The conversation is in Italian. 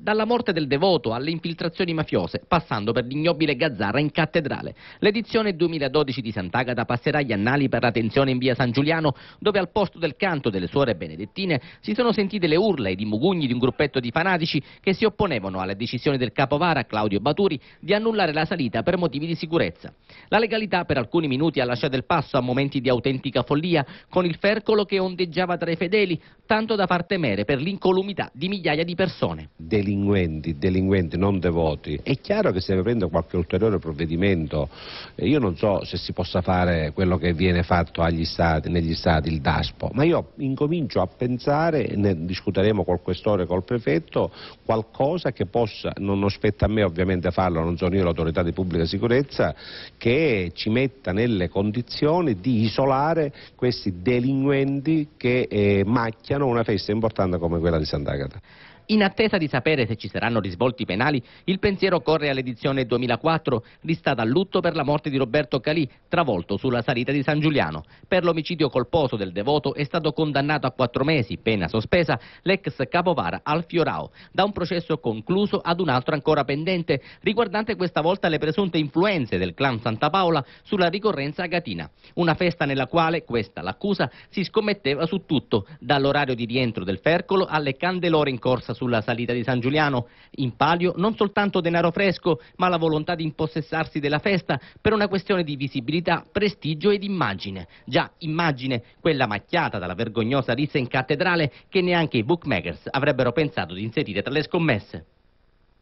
Dalla morte del devoto alle infiltrazioni mafiose, passando per l'ignobile Gazzara in cattedrale, l'edizione 2012 di Sant'Agata passerà agli annali per l'attenzione in via San Giuliano, dove al posto del canto delle suore benedettine si sono sentite le urla ed i mugugni di un gruppetto di fanatici che si opponevano alla decisione del capovara Claudio Baturi di annullare la salita per motivi di sicurezza. La legalità per alcuni minuti ha lasciato il passo a momenti di autentica follia, con il fercolo che ondeggiava tra i fedeli, tanto da far temere per l'incolumità di migliaia di persone. Del delinquenti, delinquenti non devoti, è chiaro che se deve prendere qualche ulteriore provvedimento, eh, io non so se si possa fare quello che viene fatto stati, negli stati, il DASPO, ma io incomincio a pensare, ne discuteremo col questore e col prefetto, qualcosa che possa, non, non spetta a me ovviamente farlo, non sono io l'autorità di pubblica sicurezza, che ci metta nelle condizioni di isolare questi delinquenti che eh, macchiano una festa importante come quella di Sant'Agata. In attesa di sapere se ci saranno risvolti penali, il pensiero corre all'edizione 2004, listata a lutto per la morte di Roberto Calì, travolto sulla salita di San Giuliano. Per l'omicidio colposo del devoto è stato condannato a quattro mesi, pena sospesa, l'ex capovara Alfiorao, da un processo concluso ad un altro ancora pendente, riguardante questa volta le presunte influenze del clan Santa Paola sulla ricorrenza agatina. Una festa nella quale, questa l'accusa, si scommetteva su tutto, dall'orario di rientro del fercolo alle candelore in corsa sulla salita di San Giuliano. In palio non soltanto denaro fresco, ma la volontà di impossessarsi della festa per una questione di visibilità, prestigio ed immagine. Già immagine, quella macchiata dalla vergognosa rissa in cattedrale che neanche i bookmakers avrebbero pensato di inserire tra le scommesse.